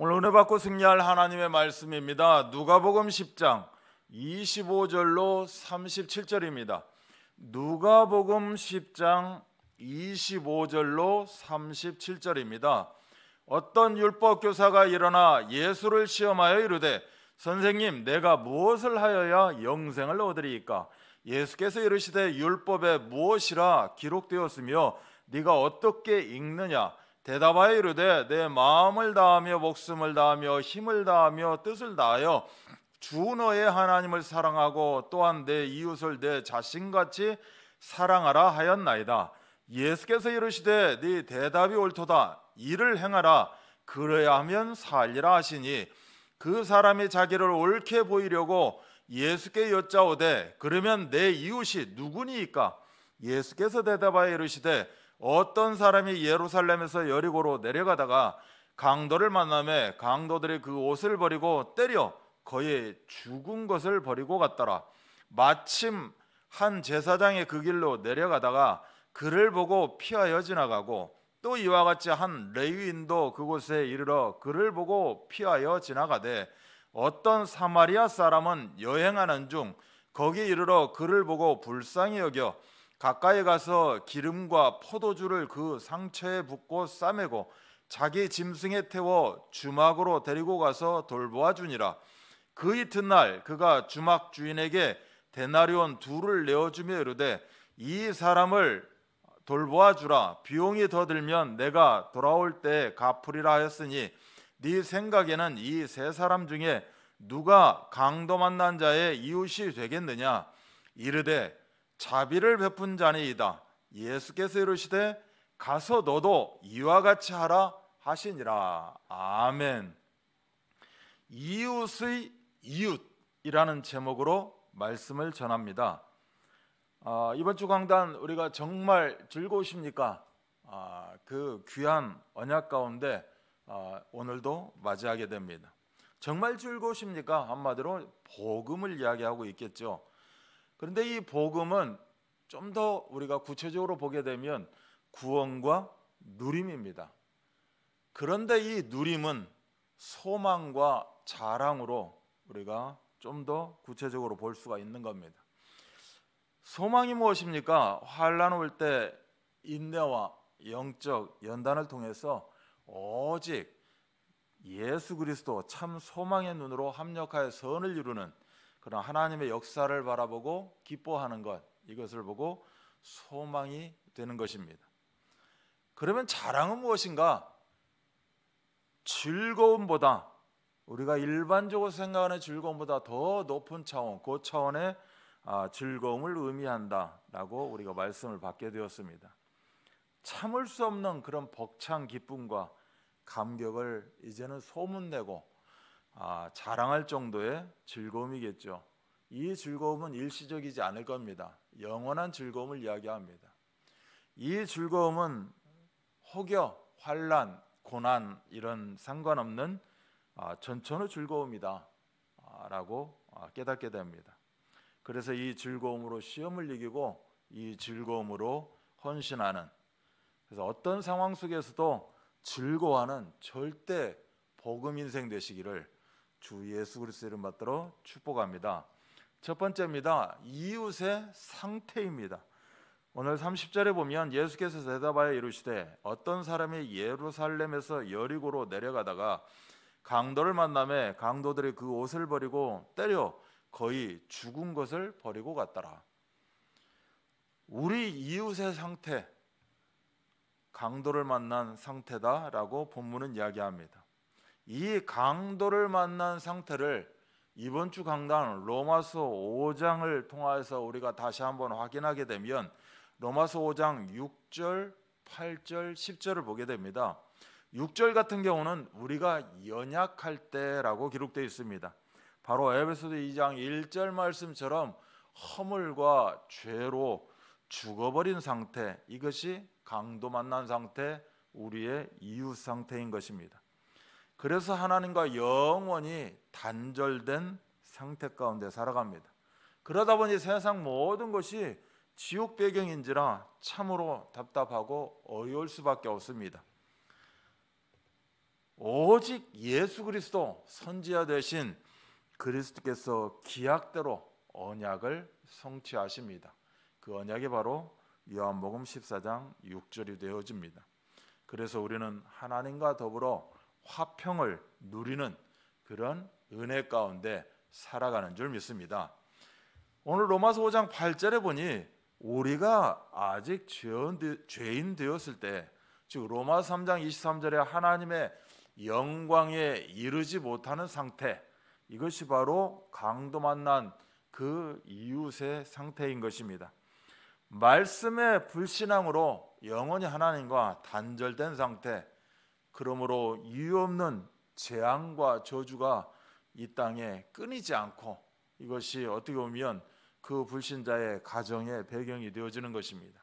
오늘 은혜 받고 승리할 하나님의 말씀입니다. 누가복음 10장 25절로 37절입니다. 누가복음 10장 25절로 37절입니다. 어떤 율법 교사가 일어나 예수를 시험하여 이르되 선생님 내가 무엇을 하여야 영생을 얻으리이까 예수께서 이르시되 율법에 무엇이라 기록되었으며 네가 어떻게 읽느냐 대답하여 이르되 내 마음을 다하며 목숨을 다하며 힘을 다하며 뜻을 다하여 주 너의 하나님을 사랑하고 또한 내 이웃을 내 자신같이 사랑하라 하였나이다. 예수께서 이르시되 네 대답이 옳도다. 이를 행하라. 그래야 하면 살리라 하시니 그 사람이 자기를 옳게 보이려고 예수께 여짜오되 그러면 내 이웃이 누구니이까? 예수께서 대답하여 이르시되 어떤 사람이 예루살렘에서 여리고로 내려가다가 강도를 만남에 강도들이 그 옷을 버리고 때려 거의 죽은 것을 버리고 갔더라. 마침 한 제사장의 그 길로 내려가다가 그를 보고 피하여 지나가고 또 이와 같이 한 레위인도 그곳에 이르러 그를 보고 피하여 지나가되 어떤 사마리아 사람은 여행하는 중 거기 이르러 그를 보고 불쌍히 여겨 가까이 가서 기름과 포도주를 그 상처에 붓고 싸매고 자기 짐승에 태워 주막으로 데리고 가서 돌보아 주니라. 그 이튿날 그가 주막 주인에게 데나리온 둘을 내어주며 이르되 이 사람을 돌보아 주라 비용이 더 들면 내가 돌아올 때 갚으리라 하였으니 네 생각에는 이 세 사람 중에 누가 강도 만난 자의 이웃이 되겠느냐 이르되 자비를 베푼 자니이다. 예수께서 이르시되 가서 너도 이와 같이 하라 하시니라. 아멘. 이웃의 이웃이라는 제목으로 말씀을 전합니다. 어, 이번 주 강단 우리가 정말 즐거우십니까? 어, 그 귀한 언약 가운데 어, 오늘도 맞이하게 됩니다. 정말 즐거우십니까? 한마디로 복음을 이야기하고 있겠죠. 그런데 이 복음은 좀 더 우리가 구체적으로 보게 되면 구원과 누림입니다. 그런데 이 누림은 소망과 자랑으로 우리가 좀 더 구체적으로 볼 수가 있는 겁니다. 소망이 무엇입니까? 환란 올 때 인내와 영적 연단을 통해서 오직 예수 그리스도 참 소망의 눈으로 합력하여 선을 이루는 그런 하나님의 역사를 바라보고 기뻐하는 것 이것을 보고 소망이 되는 것입니다. 그러면 자랑은 무엇인가? 즐거움보다 우리가 일반적으로 생각하는 즐거움보다 더 높은 차원, 그 차원의 아, 즐거움을 의미한다라고 우리가 말씀을 받게 되었습니다. 참을 수 없는 그런 벅찬 기쁨과 감격을 이제는 소문내고 아, 자랑할 정도의 즐거움이겠죠. 이 즐거움은 일시적이지 않을 겁니다. 영원한 즐거움을 이야기합니다. 이 즐거움은 혹여 환란, 고난 이런 상관없는 아, 전천의 즐거움이다라고 아, 아, 깨닫게 됩니다. 그래서 이 즐거움으로 시험을 이기고 이 즐거움으로 헌신하는 그래서 어떤 상황 속에서도 즐거워하는 절대 복음 인생 되시기를 주 예수 그리스도를 받들어 축복합니다. 첫 번째입니다. 이웃의 상태입니다. 오늘 30절에 보면 예수께서 대답하여 이르시되 어떤 사람이 예루살렘에서 여리고로 내려가다가 강도를 만남에 강도들이 그 옷을 버리고 때려 거의 죽은 것을 버리고 갔더라. 우리 이웃의 상태 강도를 만난 상태다라고 본문은 이야기합니다. 이 강도를 만난 상태를 이번 주 강단 로마서 5장을 통해서 우리가 다시 한번 확인하게 되면 로마서 5장 6절, 8절, 10절을 보게 됩니다. 6절 같은 경우는 우리가 연약할 때라고 기록되어 있습니다. 바로 에베소서 2장 1절 말씀처럼 허물과 죄로 죽어버린 상태 이것이 강도 만난 상태 우리의 이웃 상태인 것입니다. 그래서 하나님과 영원히 단절된 상태 가운데 살아갑니다. 그러다 보니 세상 모든 것이 지옥 배경인지라 참으로 답답하고 어려울 수밖에 없습니다. 오직 예수 그리스도 선지자 대신 그리스도께서 기약대로 언약을 성취하십니다. 그 언약이 바로 요한복음 14장 6절이 되어집니다. 그래서 우리는 하나님과 더불어 화평을 누리는 그런 은혜 가운데 살아가는 줄 믿습니다. 오늘 로마서 5장 8절에 보니 우리가 아직 죄인 되었을 때, 즉 로마 3장 23절에 하나님의 영광에 이르지 못하는 상태, 이것이 바로 강도 만난 그 이웃의 상태인 것입니다. 말씀의 불신앙으로 영원히 하나님과 단절된 상태, 그러므로 이유 없는 재앙과 저주가 이 땅에 끊이지 않고 이것이 어떻게 보면 그 불신자의 가정의 배경이 되어지는 것입니다.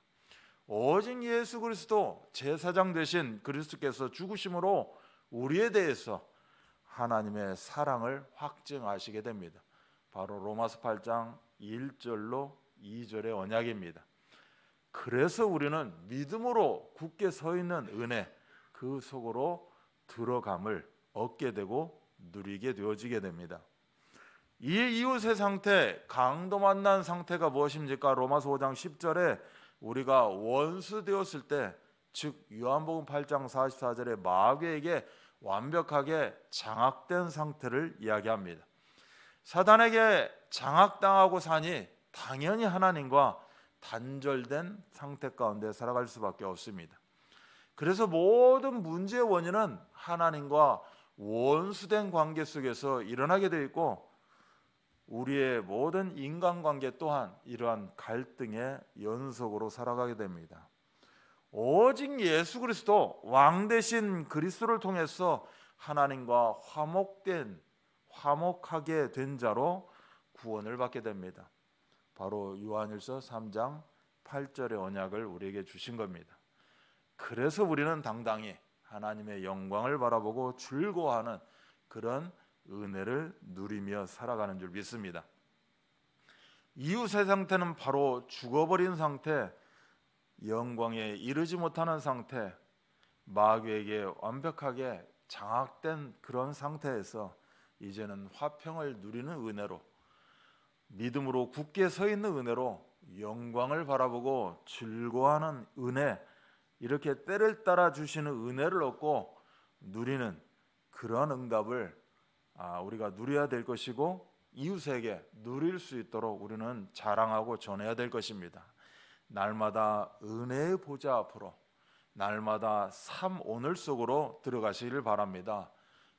오직 예수 그리스도 제사장 되신 그리스도께서 죽으심으로 우리에 대해서 하나님의 사랑을 확증하시게 됩니다. 바로 로마서 8장 1절로 2절의 언약입니다. 그래서 우리는 믿음으로 굳게 서 있는 은혜 그 속으로 들어감을 얻게 되고 누리게 되어지게 됩니다. 이 이웃의 상태, 강도 만난 상태가 무엇입니까? 로마서 5장 10절에 우리가 원수 되었을 때, 즉 요한복음 8장 44절에 마귀에게 완벽하게 장악된 상태를 이야기합니다. 사단에게 장악당하고 사니 당연히 하나님과 단절된 상태 가운데 살아갈 수밖에 없습니다. 그래서 모든 문제의 원인은 하나님과 원수된 관계 속에서 일어나게 되어 있고 우리의 모든 인간관계 또한 이러한 갈등의 연속으로 살아가게 됩니다. 오직 예수 그리스도 왕 대신 그리스도를 통해서 하나님과 화목된 화목하게 된 자로 구원을 받게 됩니다. 바로 요한일서 3장 8절의 언약을 우리에게 주신 겁니다. 그래서 우리는 당당히 하나님의 영광을 바라보고 즐거워하는 그런 은혜를 누리며 살아가는 줄 믿습니다. 이웃의 상태는 바로 죽어버린 상태, 영광에 이르지 못하는 상태, 마귀에게 완벽하게 장악된 그런 상태에서 이제는 화평을 누리는 은혜로 믿음으로 굳게 서 있는 은혜로 영광을 바라보고 즐거워하는 은혜 이렇게 때를 따라 주시는 은혜를 얻고 누리는 그런 응답을 아, 우리가 누려야 될 것이고 이웃에게 누릴 수 있도록 우리는 자랑하고 전해야 될 것입니다. 날마다 은혜의 보좌 앞으로 날마다 삶 오늘 속으로 들어가시기를 바랍니다.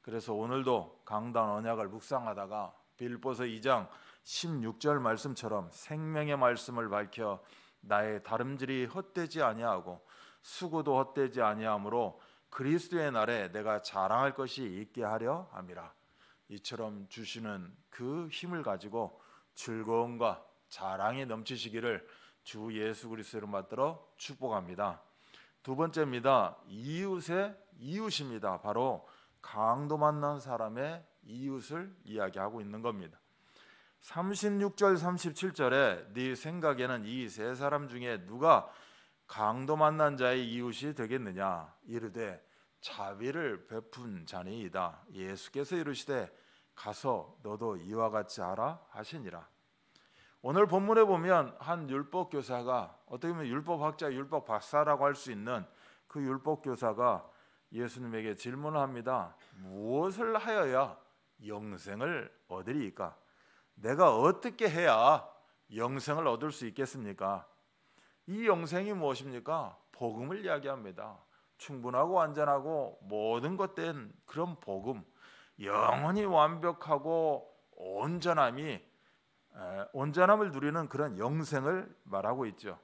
그래서 오늘도 강단 언약을 묵상하다가 빌보서 2장 16절 말씀처럼 생명의 말씀을 밝혀 나의 다름질이 헛되지 아니하고 수고도 헛되지 아니하므로 그리스도의 날에 내가 자랑할 것이 있게 하려 함이라. 이처럼 주시는 그 힘을 가지고 즐거움과 자랑이 넘치시기를 주 예수 그리스도를 받들어 축복합니다. 두 번째입니다. 이웃의 이웃입니다. 바로 강도 만난 사람의 이웃을 이야기하고 있는 겁니다. 36절 37절에 네 생각에는 이 세 사람 중에 누가 강도 만난 자의 이웃이 되겠느냐 이르되 자비를 베푼 자니이다 예수께서 이르시되 가서 너도 이와 같이 하라 하시니라 오늘 본문에 보면 한 율법 교사가 어떻게 보면 율법 학자 율법 박사라고 할 수 있는 그 율법 교사가 예수님에게 질문을 합니다 무엇을 하여야 영생을 얻으리까 내가 어떻게 해야 영생을 얻을 수 있겠습니까 이 영생이 무엇입니까? 복음을 이야기합니다. 충분하고 완전하고 모든 것된 그런 복음, 영원히 완벽하고 온전함이 온전함을 누리는 그런 영생을 말하고 있죠.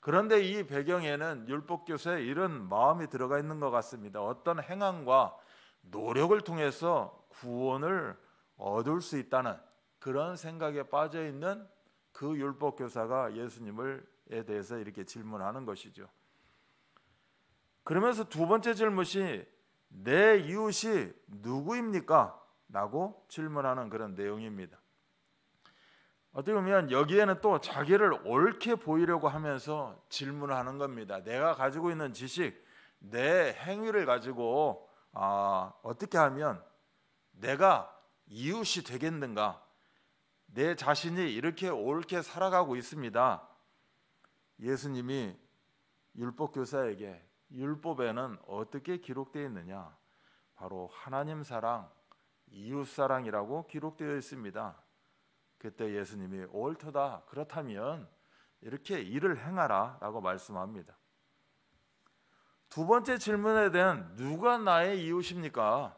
그런데 이 배경에는 율법 교사의 이런 마음이 들어가 있는 것 같습니다. 어떤 행함과 노력을 통해서 구원을 얻을 수 있다는 그런 생각에 빠져 있는 그 율법 교사가 예수님을 것인가에 대해서 이렇게 질문하는 것이죠. 그러면서 두 번째 질문이 내 이웃이 누구입니까? 라고 질문하는 그런 내용입니다. 어떻게 보면 여기에는 또 자기를 옳게 보이려고 하면서 질문을 하는 겁니다. 내가 가지고 있는 지식, 내 행위를 가지고 아, 어떻게 하면 내가 이웃이 되겠는가? 내 자신이 이렇게 옳게 살아가고 있습니다. 예수님이 율법 교사에게 율법에는 어떻게 기록되어 있느냐? 바로 하나님 사랑, 이웃 사랑이라고 기록되어 있습니다. 그때 예수님이 옳다 그렇다면 이렇게 일을 행하라라고 말씀합니다. 두 번째 질문에 대한 누가 나의 이웃입니까?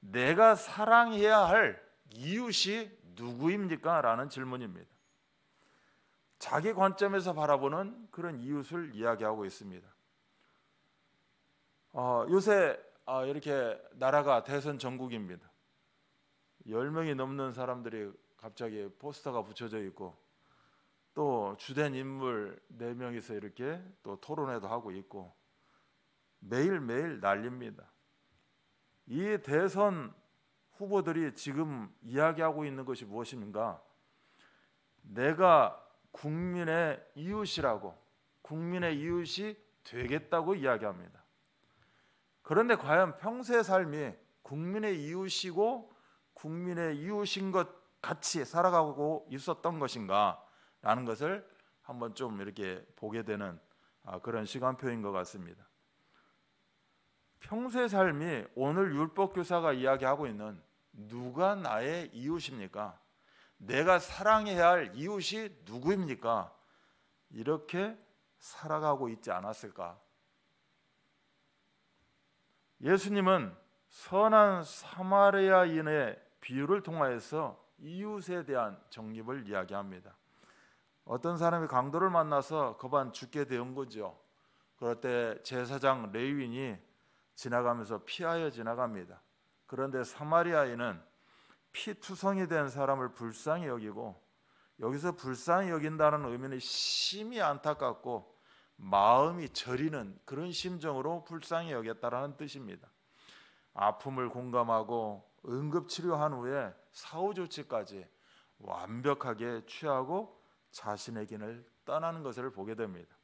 내가 사랑해야 할 이웃이 누구입니까? 라는 질문입니다. 자기 관점에서 바라보는 그런 이웃을 이야기하고 있습니다. 어, 요새 어, 이렇게 나라가 대선 전국입니다. 1명이 넘는 사람들이 갑자기 포스터가 붙여져 있고 또 주된 인물 4명이서 이렇게 또 토론회도 하고 있고 매일매일 난립니다. 이 대선 후보들이 지금 이야기하고 있는 것이 무엇인가? 내가 국민의 이웃이라고 국민의 이웃이 되겠다고 이야기합니다. 그런데 과연 평소의 삶이 국민의 이웃이고 국민의 이웃인 것 같이 살아가고 있었던 것인가라는 것을 한번 좀 이렇게 보게 되는 아, 그런 시간표인 것 같습니다. 평소의 삶이 오늘 율법 교사가 이야기하고 있는 누가 나의 이웃입니까? 내가 사랑해야 할 이웃이 누구입니까? 이렇게 살아가고 있지 않았을까? 예수님은 선한 사마리아인의 비유를 통하여서 이웃에 대한 정립을 이야기합니다. 어떤 사람이 강도를 만나서 그반 죽게 되은 거죠. 그럴 때 제사장 레위이 지나가면서 피하여 지나갑니다. 그런데 사마리아인은 피투성이 된 사람을 불쌍히 여기고 여기서 불쌍히 여긴다는 의미는 심히 안타깝고 마음이 저리는 그런 심정으로 불쌍히 여겼다라는 뜻입니다. 아픔을 공감하고 응급 치료한 후에 사후 조치까지 완벽하게 취하고 자신의 길을 떠나는 것을 보게 됩니다.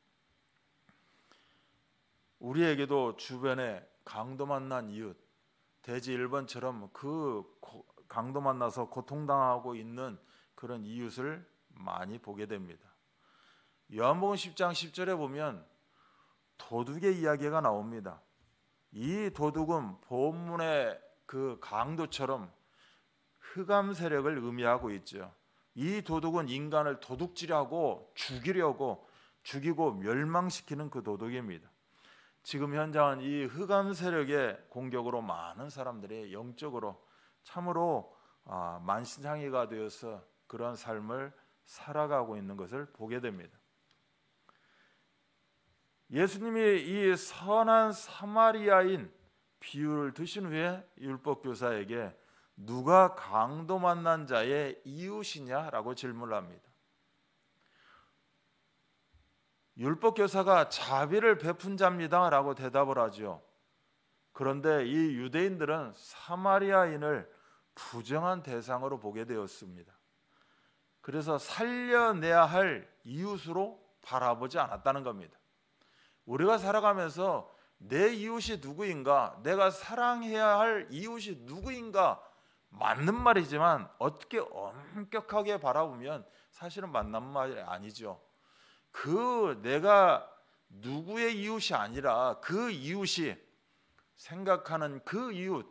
우리에게도 주변에 강도 만난 이웃, 대지 1번처럼 그 강도 만나서 고통당하고 있는 그런 이웃을 많이 보게 됩니다. 요한복음 10장 10절에 보면 도둑의 이야기가 나옵니다. 이 도둑은 본문의 그 강도처럼 흑암 세력을 의미하고 있죠. 이 도둑은 인간을 도둑질하고 죽이려고 죽이고 멸망시키는 그 도둑입니다. 지금 현장은 이 흑암 세력의 공격으로 많은 사람들이 영적으로 참으로 아, 만신창이가 되어서 그런 삶을 살아가고 있는 것을 보게 됩니다. 예수님이 이 선한 사마리아인 비유를 드신 후에 율법 교사에게 누가 강도 만난 자의 이웃이냐라고 질문을 합니다. 율법 교사가 자비를 베푼 자입니다라고 대답을 하죠. 그런데 이 유대인들은 사마리아인을 부정한 대상으로 보게 되었습니다. 그래서 살려내야 할 이웃으로 바라보지 않았다는 겁니다. 우리가 살아가면서 내 이웃이 누구인가, 내가 사랑해야 할 이웃이 누구인가 맞는 말이지만 어떻게 엄격하게 바라보면 사실은 맞는 말이 아니죠. 그 내가 누구의 이웃이 아니라 그 이웃이 생각하는 그 이웃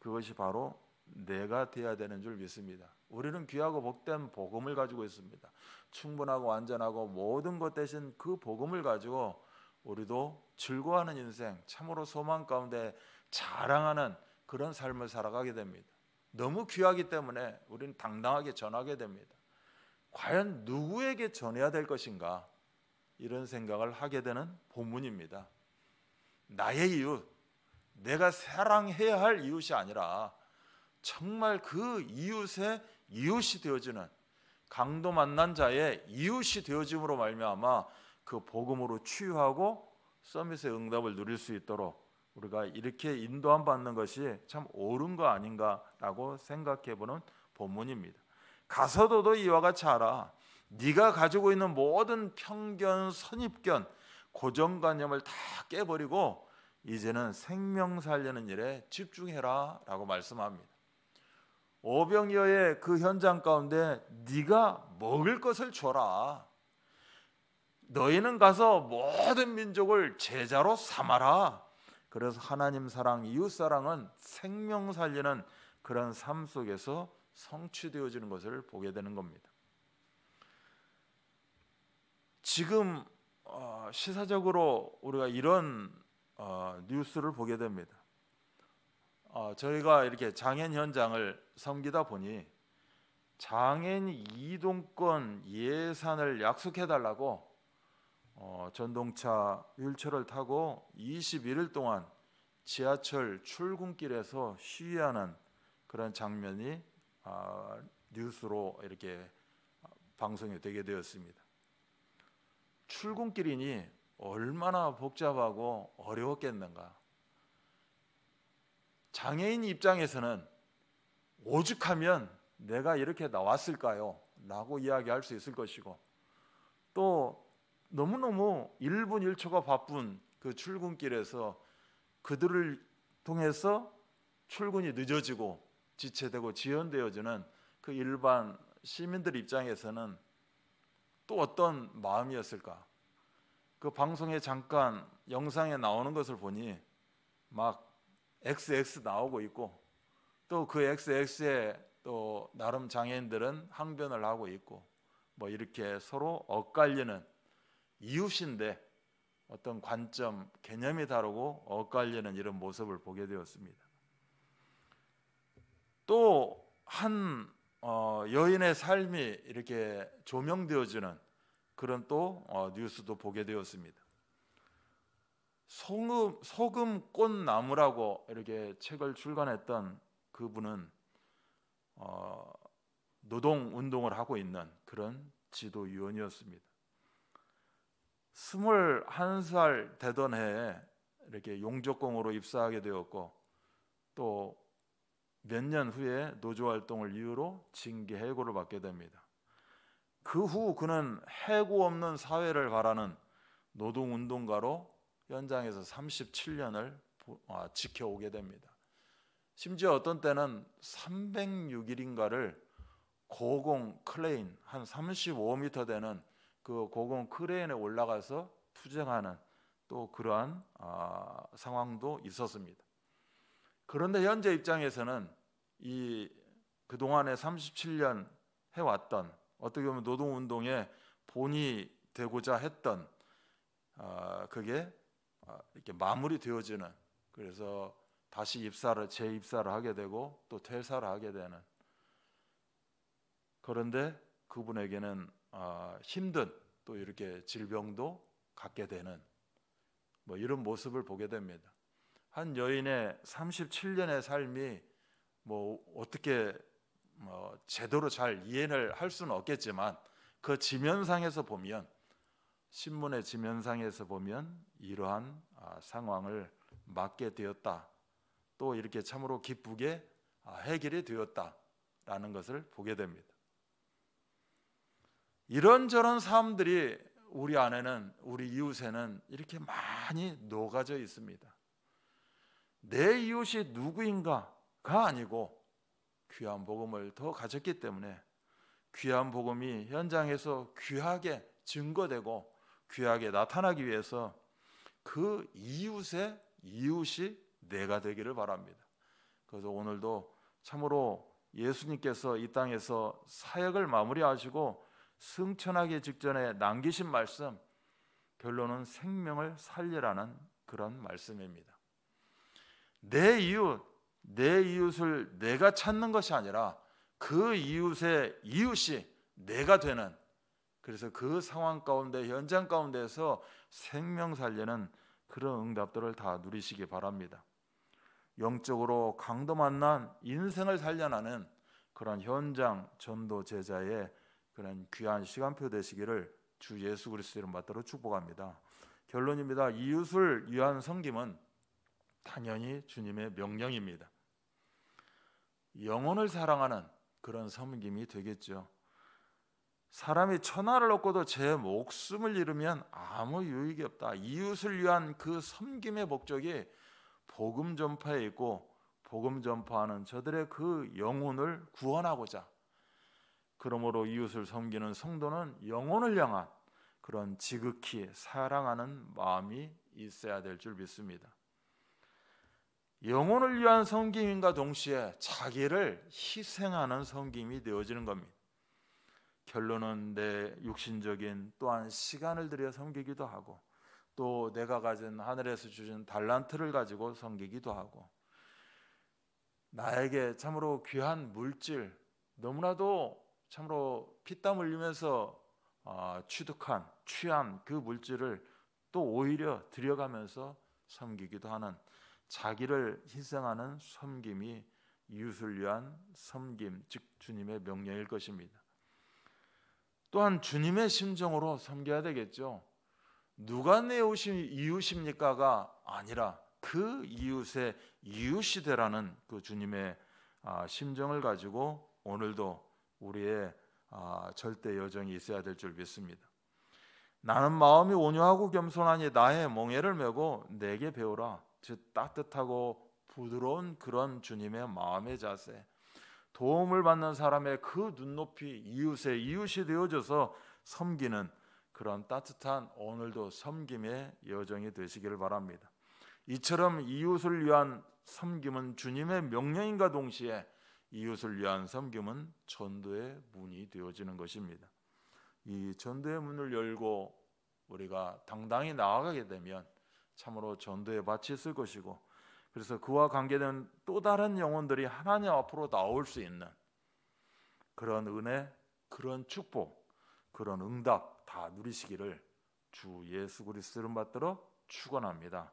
그것이 바로 내가 돼야 되는 줄 믿습니다. 우리는 귀하고 복된 복음을 가지고 있습니다. 충분하고 완전하고 모든 것 대신 그 복음을 가지고 우리도 즐거워하는 인생, 참으로 소망 가운데 자랑하는 그런 삶을 살아가게 됩니다. 너무 귀하기 때문에 우리는 당당하게 전하게 됩니다. 과연 누구에게 전해야 될 것인가? 이런 생각을 하게 되는 본문입니다. 나의 이웃, 내가 사랑해야 할 이웃이 아니라 정말 그 이웃의 이웃이 되어지는 강도 만난 자의 이웃이 되어짐으로 말미암아 그 복음으로 취유하고 서밋의 응답을 누릴 수 있도록 우리가 이렇게 인도함 받는 것이 참 옳은 거 아닌가라고 생각해 보는 본문입니다. 가서도도 이와 같이 알아. 네가 가지고 있는 모든 편견, 선입견, 고정관념을 다 깨버리고 이제는 생명 살리는 일에 집중해라라고 말씀합니다. 오병이어의 그 현장 가운데 네가 먹을 것을 줘라. 너희는 가서 모든 민족을 제자로 삼아라. 그래서 하나님 사랑, 이웃 사랑은 생명 살리는 그런 삶 속에서 성취되어지는 것을 보게 되는 겁니다. 지금 어, 시사적으로 우리가 이런 어, 뉴스를 보게 됩니다. 어, 저희가 이렇게 장애인 현장을 섬기다 보니 장애인 이동권 예산을 약속해 달라고 어, 전동차 휠체어를 타고 21일 동안 지하철 출근길에서 시위하는 그런 장면이 아, 뉴스로 이렇게 방송이 되게 되었습니다. 출근길이니 얼마나 복잡하고 어려웠겠는가. 장애인 입장에서는 오죽하면 내가 이렇게 나왔을까요? 라고 이야기할 수 있을 것이고 또 너무너무 1분 1초가 바쁜 그 출근길에서 그들을 통해서 출근이 늦어지고 지체되고 지연되어지는 그 일반 시민들 입장에서는 또 어떤 마음이었을까? 그 방송에 잠깐 영상에 나오는 것을 보니 막 XX 나오고 있고 또 그 XX에 또 나름 장애인들은 항변을 하고 있고 뭐 이렇게 서로 엇갈리는 이웃인데 어떤 관점, 개념이 다르고 엇갈리는 이런 모습을 보게 되었습니다. 또한 어, 여인의 삶이 이렇게 조명되어지는 그런 또 어, 뉴스도 보게 되었습니다. 소금, 소금 꽃나무라고 이렇게 책을 출간했던 그분은 어, 노동 운동을 하고 있는 그런 지도위원이었습니다. 2 1살 되던 해에 이렇게 용접공으로 입사하게 되었고 또 몇 년 후에 노조 활동을 이유로 징계 해고를 받게 됩니다. 그 후 그는 해고 없는 사회를 바라는 노동 운동가로 현장에서 37년을 아, 지켜오게 됩니다. 심지어 어떤 때는 306일인가를 고공 크레인 한 35m 되는 그 고공 크레인에 올라가서 투쟁하는 또 그러한 아, 상황도 있었습니다. 그런데 현재 입장에서는 이 그동안에 37년 해왔던 어떻게 보면 노동운동의 본이 되고자 했던 아, 그게 아, 이렇게 마무리되어지는 그래서 다시 입사를 재입사를 하게 되고 또 퇴사를 하게 되는 그런데 그분에게는 어, 힘든 또 이렇게 질병도 갖게 되는 뭐 이런 모습을 보게 됩니다. 한 여인의 37년의 삶이 뭐 어떻게 뭐 제대로 잘 이해를 할 수는 없겠지만 그 지면상에서 보면 신문의 지면상에서 보면 이러한 아, 상황을 맞게 되었다. 또 이렇게 참으로 기쁘게 아, 해결이 되었다라는 것을 보게 됩니다. 이런저런 사람들이 우리 안에는 우리 이웃에는 이렇게 많이 녹아져 있습니다. 내 이웃이 누구인가가 아니고 귀한 복음을 더 가졌기 때문에 귀한 복음이 현장에서 귀하게 증거되고 귀하게 나타나기 위해서 그 이웃의 이웃이 내가 되기를 바랍니다. 그래서 오늘도 참으로 예수님께서 이 땅에서 사역을 마무리하시고 승천하기 직전에 남기신 말씀 결론은 생명을 살리라는 그런 말씀입니다. 내 이웃, 내 이웃을 내가 찾는 것이 아니라 그 이웃의 이웃이 내가 되는 그래서 그 상황 가운데 현장 가운데서 생명 살리는 그런 응답들을 다 누리시기 바랍니다. 영적으로 강도 만난 인생을 살려나는 그런 현장 전도 제자의 그런 귀한 시간표 되시기를 주 예수 그리스도 이름 받도록 축복합니다. 결론입니다. 이웃을 위한 섬김은 당연히 주님의 명령입니다. 영혼을 사랑하는 그런 섬김이 되겠죠. 사람이 천하를 얻고도 제 목숨을 잃으면 아무 유익이 없다. 이웃을 위한 그 섬김의 목적이 복음 전파에 있고 복음 전파하는 저들의 그 영혼을 구원하고자 그러므로 이웃을 섬기는 성도는 영혼을 향한 그런 지극히 사랑하는 마음이 있어야 될 줄 믿습니다. 영혼을 위한 섬김과 동시에 자기를 희생하는 섬김이 되어지는 겁니다. 결론은 내 육신적인 또한 시간을 들여 섬기기도 하고 또 내가 가진 하늘에서 주신 달란트를 가지고 섬기기도 하고 나에게 참으로 귀한 물질 너무나도 참으로 피땀 흘리면서 어, 취득한 취한 그 물질을 또 오히려 들여가면서 섬기기도 하는 자기를 희생하는 섬김이 이웃을 위한 섬김 즉 주님의 명령일 것입니다. 또한 주님의 심정으로 섬겨야 되겠죠. 누가 내 이웃입니까가 아니라 그 이웃의 이웃이 되라는 그 주님의 아, 심정을 가지고 오늘도 우리의 아, 절대 여정이 있어야 될 줄 믿습니다. 나는 마음이 온유하고 겸손하니 나의 멍에를 메고 내게 배우라. 즉 따뜻하고 부드러운 그런 주님의 마음의 자세. 도움을 받는 사람의 그 눈높이 이웃의 이웃이 되어져서 섬기는 그런 따뜻한 오늘도 섬김의 여정이 되시기를 바랍니다. 이처럼 이웃을 위한 섬김은 주님의 명령인가 동시에 이웃을 위한 섬김은 전도의 문이 되어지는 것입니다. 이 전도의 문을 열고 우리가 당당히 나아가게 되면 참으로 전도에 바치 쓸 것이고 그래서 그와 관계된 또 다른 영혼들이 하나님 앞으로 나올 수 있는 그런 은혜, 그런 축복, 그런 응답 다 누리시기를 주 예수 그리스도를 받들어 축원합니다.